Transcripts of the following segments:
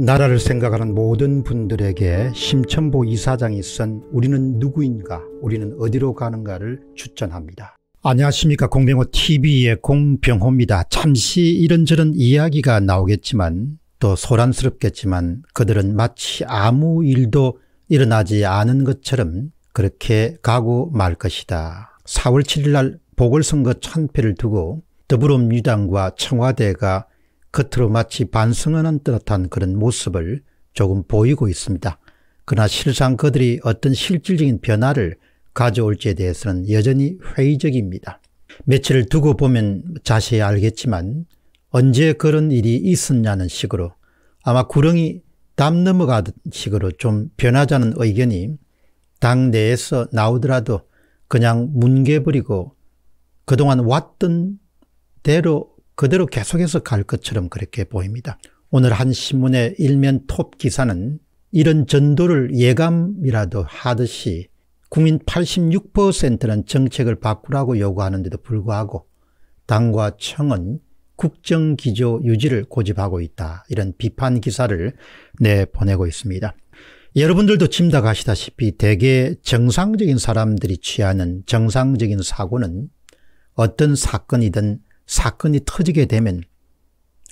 나라를 생각하는 모든 분들에게 심천보 이사장이 쓴 우리는 누구인가 우리는 어디로 가는가를 추천합니다. 안녕하십니까 공병호TV의 공병호입니다. 잠시 이런저런 이야기가 나오겠지만 또 소란스럽겠지만 그들은 마치 아무 일도 일어나지 않은 것처럼 그렇게 가고 말 것이다. 4월 7일 날 보궐선거 참패를 두고 더불어민주당과 청와대가 겉으로 마치 반성하는 듯한 그런 모습을 조금 보이고 있습니다. 그러나 실상 그들이 어떤 실질적인 변화를 가져올지에 대해서는 여전히 회의적입니다. 며칠을 두고 보면 자세히 알겠지만 언제 그런 일이 있었냐는 식으로 아마 구렁이 담 넘어가듯 식으로 좀 변하자는 의견이 당 내에서 나오더라도 그냥 뭉개버리고 그동안 왔던 대로 그대로 계속해서 갈 것처럼 그렇게 보입니다. 오늘 한 신문의 일면 톱 기사는 이런 전도를 예감이라도 하듯이 국민 86%는 정책을 바꾸라고 요구하는데도 불구하고 당과 청은 국정기조 유지를 고집하고 있다. 이런 비판 기사를 내보내고 있습니다. 여러분들도 짐작하시다시피 대개 정상적인 사람들이 취하는 정상적인 사고는 어떤 사건이든 사건이 터지게 되면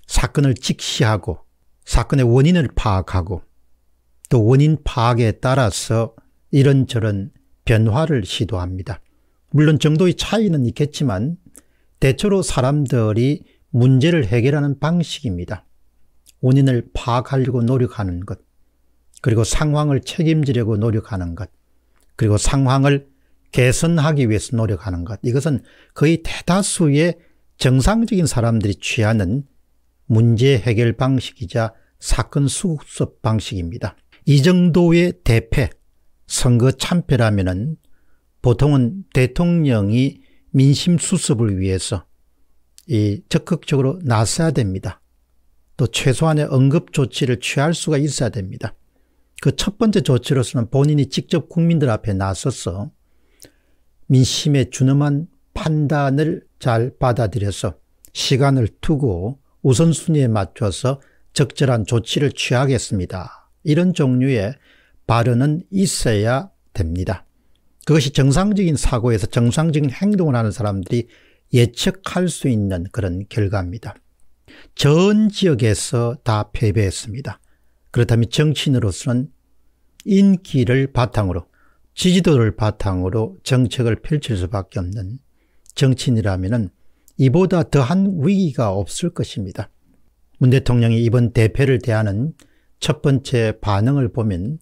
사건을 직시하고 사건의 원인을 파악하고 또 원인 파악에 따라서 이런저런 변화를 시도합니다. 물론 정도의 차이는 있겠지만 대체로 사람들이 문제를 해결하는 방식입니다. 원인을 파악하려고 노력하는 것, 그리고 상황을 책임지려고 노력하는 것, 그리고 상황을 개선하기 위해서 노력하는 것. 이것은 거의 대다수의 정상적인 사람들이 취하는 문제 해결 방식이자 사건 수습 방식입니다. 이 정도의 대패, 선거 참패라면 보통은 대통령이 민심 수습을 위해서 이 적극적으로 나서야 됩니다. 또 최소한의 응급 조치를 취할 수가 있어야 됩니다. 그 첫 번째 조치로서는 본인이 직접 국민들 앞에 나서서 민심에 준엄한 판단을 잘 받아들여서 시간을 두고 우선순위에 맞춰서 적절한 조치를 취하겠습니다. 이런 종류의 발언은 있어야 됩니다. 그것이 정상적인 사고에서 정상적인 행동을 하는 사람들이 예측할 수 있는 그런 결과입니다. 전 지역에서 다 패배했습니다. 그렇다면 정치인으로서는 인기를 바탕으로 지지도를 바탕으로 정책을 펼칠 수밖에 없는 정치인이라면 이보다 더한 위기가 없을 것입니다. 문 대통령이 이번 대패를 대하는 첫 번째 반응을 보면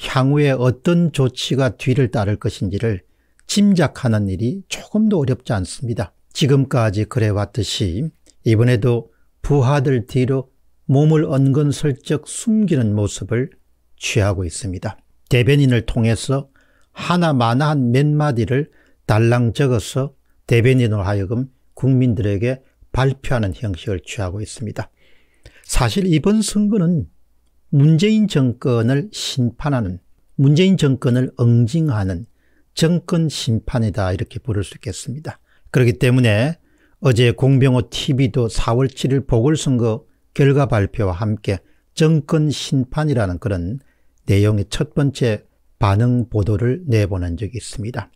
향후에 어떤 조치가 뒤를 따를 것인지를 짐작하는 일이 조금도 어렵지 않습니다. 지금까지 그래왔듯이 이번에도 부하들 뒤로 몸을 언근설쩍 숨기는 모습을 취하고 있습니다. 대변인을 통해서 하나마나한 몇 마디를 달랑 적어서 대변인으로 하여금 국민들에게 발표하는 형식을 취하고 있습니다. 사실 이번 선거는 문재인 정권을 심판하는 문재인 정권을 응징하는 정권 심판이다 이렇게 부를 수 있겠습니다. 그렇기 때문에 어제 공병호 TV도 4월 7일 보궐선거 결과 발표와 함께 정권 심판이라는 그런 내용의 첫 번째 반응 보도를 내보낸 적이 있습니다.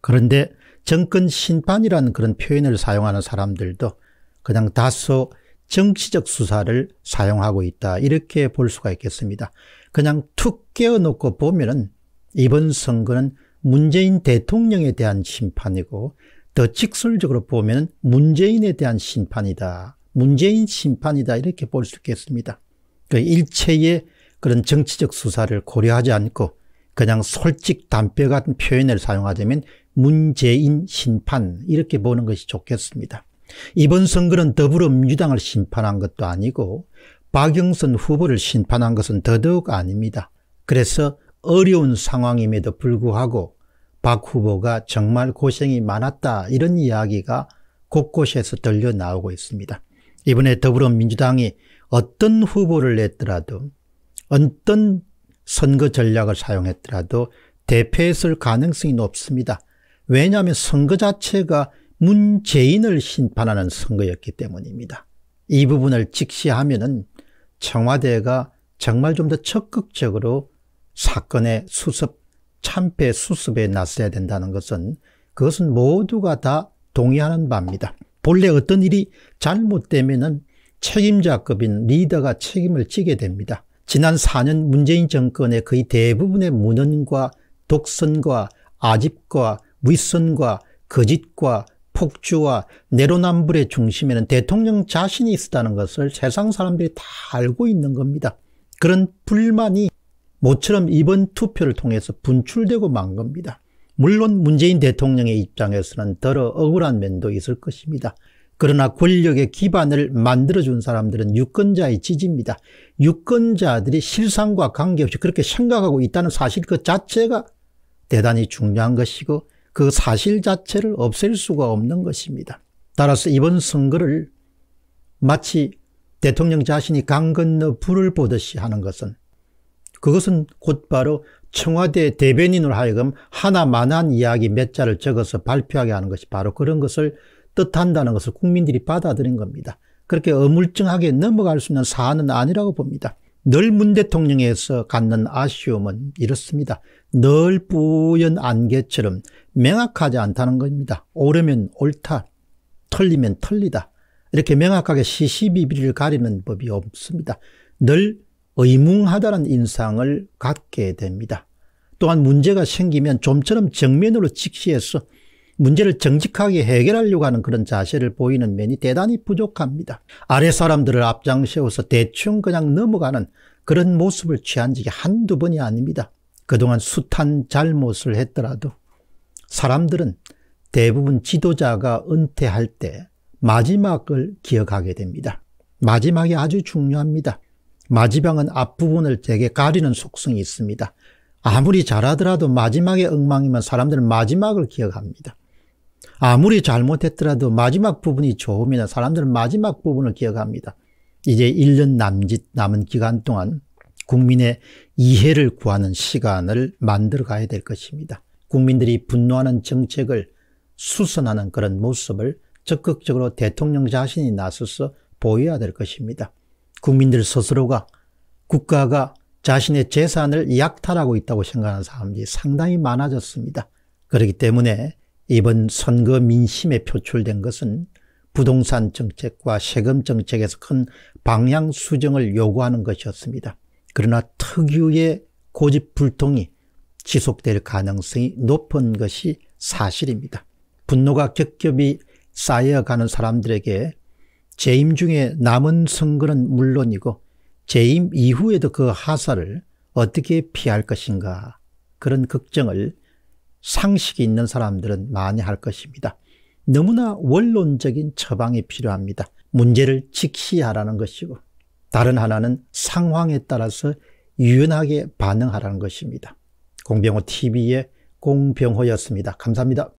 그런데 정권 심판이라는 그런 표현을 사용하는 사람들도 그냥 다소 정치적 수사를 사용하고 있다 이렇게 볼 수가 있겠습니다. 그냥 툭 깨어놓고 보면은 이번 선거는 문재인 대통령에 대한 심판이고 더 직설적으로 보면 문재인에 대한 심판이다. 문재인 심판이다 이렇게 볼 수 있겠습니다. 그 일체의 그런 정치적 수사를 고려하지 않고 그냥 솔직 담벼 같은 표현을 사용하자면 문재인 심판 이렇게 보는 것이 좋겠습니다. 이번 선거는 더불어민주당을 심판한 것도 아니고 박영선 후보를 심판한 것은 더더욱 아닙니다. 그래서 어려운 상황임에도 불구하고 박 후보가 정말 고생이 많았다 이런 이야기가 곳곳에서 들려 나오고 있습니다. 이번에 더불어민주당이 어떤 후보를 냈더라도 어떤 선거 전략을 사용했더라도 대패했을 가능성이 높습니다. 왜냐하면 선거 자체가 문재인을 심판하는 선거였기 때문입니다. 이 부분을 직시하면 청와대가 정말 좀 더 적극적으로 사건의 수습, 참패 수습에 나서야 된다는 것은 그것은 모두가 다 동의하는 바입니다. 본래 어떤 일이 잘못되면 책임자급인 리더가 책임을 지게 됩니다. 지난 4년 문재인 정권의 거의 대부분의 문헌과 독선과 아집과 윗선과 거짓과 폭주와 내로남불의 중심에는 대통령 자신이 있었다는 것을 세상 사람들이 다 알고 있는 겁니다. 그런 불만이 모처럼 이번 투표를 통해서 분출되고 만 겁니다. 물론 문재인 대통령의 입장에서는 더러 억울한 면도 있을 것입니다. 그러나 권력의 기반을 만들어준 사람들은 유권자의 지지입니다. 유권자들이 실상과 관계없이 그렇게 생각하고 있다는 사실 그 자체가 대단히 중요한 것이고 그 사실 자체를 없앨 수가 없는 것입니다. 따라서 이번 선거를 마치 대통령 자신이 강 건너 불을 보듯이 하는 것은 그것은 곧바로 청와대 대변인으로 하여금 하나만한 이야기 몇 자를 적어서 발표하게 하는 것이 바로 그런 것을 뜻한다는 것을 국민들이 받아들인 겁니다. 그렇게 어물쩡하게 넘어갈 수 있는 사안은 아니라고 봅니다. 늘 문 대통령에서 갖는 아쉬움은 이렇습니다. 늘 뿌연 안개처럼 명확하지 않다는 겁니다. 오르면 옳다, 틀리면 틀리다. 이렇게 명확하게 시시비비를 가리는 법이 없습니다. 늘 의뭉하다는 인상을 갖게 됩니다. 또한 문제가 생기면 좀처럼 정면으로 직시해서 문제를 정직하게 해결하려고 하는 그런 자세를 보이는 면이 대단히 부족합니다. 아래 사람들을 앞장 세워서 대충 그냥 넘어가는 그런 모습을 취한 적이 한두 번이 아닙니다. 그동안 숱한 잘못을 했더라도 사람들은 대부분 지도자가 은퇴할 때 마지막을 기억하게 됩니다. 마지막이 아주 중요합니다. 마지막은 앞부분을 되게 가리는 속성이 있습니다. 아무리 잘하더라도 마지막에 엉망이면 사람들은 마지막을 기억합니다. 아무리 잘못했더라도 마지막 부분이 좋으면 사람들은 마지막 부분을 기억합니다. 이제 1년 남짓 남은 기간 동안 국민의 이해를 구하는 시간을 만들어 가야 될 것입니다. 국민들이 분노하는 정책을 수선하는 그런 모습을 적극적으로 대통령 자신이 나서서 보여야 될 것입니다. 국민들 스스로가 국가가 자신의 재산을 약탈하고 있다고 생각하는 사람들이 상당히 많아졌습니다. 그렇기 때문에 이번 선거 민심에 표출된 것은 부동산 정책과 세금 정책에서 큰 방향 수정을 요구하는 것이었습니다. 그러나 특유의 고집불통이 지속될 가능성이 높은 것이 사실입니다. 분노가 겹겹이 쌓여가는 사람들에게 재임 중에 남은 선거는 물론이고 재임 이후에도 그 하사를 어떻게 피할 것인가 그런 걱정을 상식이 있는 사람들은 많이 할 것입니다. 너무나 원론적인 처방이 필요합니다. 문제를 직시하라는 것이고 다른 하나는 상황에 따라서 유연하게 반응하라는 것입니다. 공병호 TV의 공병호였습니다. 감사합니다.